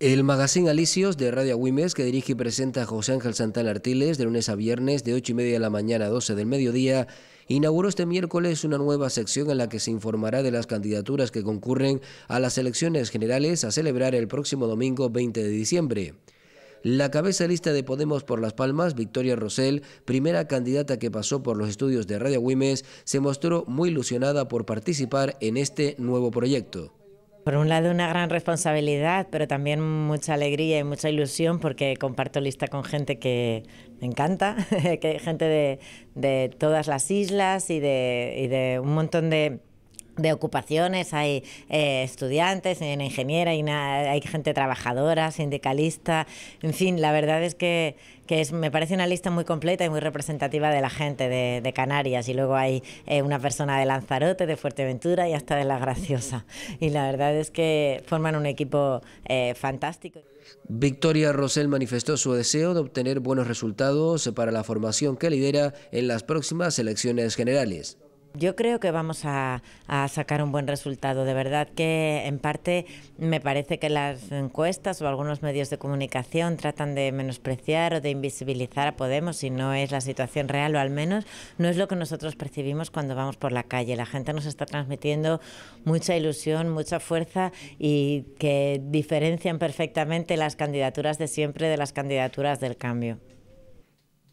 El magazine Alicios de Radio Wimes, que dirige y presenta José Ángel Santana Artiles de lunes a viernes de 8 y media de la mañana a 12 del mediodía, inauguró este miércoles una nueva sección en la que se informará de las candidaturas que concurren a las elecciones generales a celebrar el próximo domingo 20 de diciembre. La cabeza lista de Podemos por Las Palmas, Victoria Rosell, primera candidata que pasó por los estudios de Radio Wimes, se mostró muy ilusionada por participar en este nuevo proyecto. Por un lado una gran responsabilidad, pero también mucha alegría y mucha ilusión porque comparto lista con gente que me encanta, que gente de, todas las islas y de un montón de de ocupaciones, hay eh, estudiantes, en ingeniera, hay, hay, gente trabajadora, sindicalista, en fin, la verdad es que, me parece una lista muy completa y muy representativa de la gente de, Canarias y luego hay eh, una persona de Lanzarote, de Fuerteventura y hasta de La Graciosa y la verdad es que forman un equipo eh, fantástico. Victoria Rosell manifestó su deseo de obtener buenos resultados para la formación que lidera en las próximas elecciones generales. Yo creo que vamos a, sacar un buen resultado. De verdad que en parte me parece que las encuestas o algunos medios de comunicación tratan de menospreciar o de invisibilizar a Podemos si no es la situación real o al menos no es lo que nosotros percibimos cuando vamos por la calle. La gente nos está transmitiendo mucha ilusión, mucha fuerza y que diferencian perfectamente las candidaturas de siempre de las candidaturas del cambio.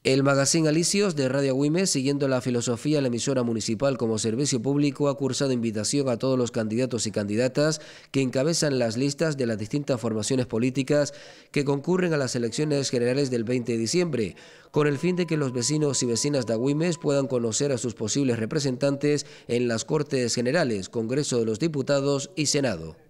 El magazín Alicios de Radio Güimes, siguiendo la filosofía de la emisora municipal como servicio público, ha cursado invitación a todos los candidatos y candidatas que encabezan las listas de las distintas formaciones políticas que concurren a las elecciones generales del 20 de diciembre, con el fin de que los vecinos y vecinas de Agüimes puedan conocer a sus posibles representantes en las Cortes Generales, Congreso de los Diputados y Senado.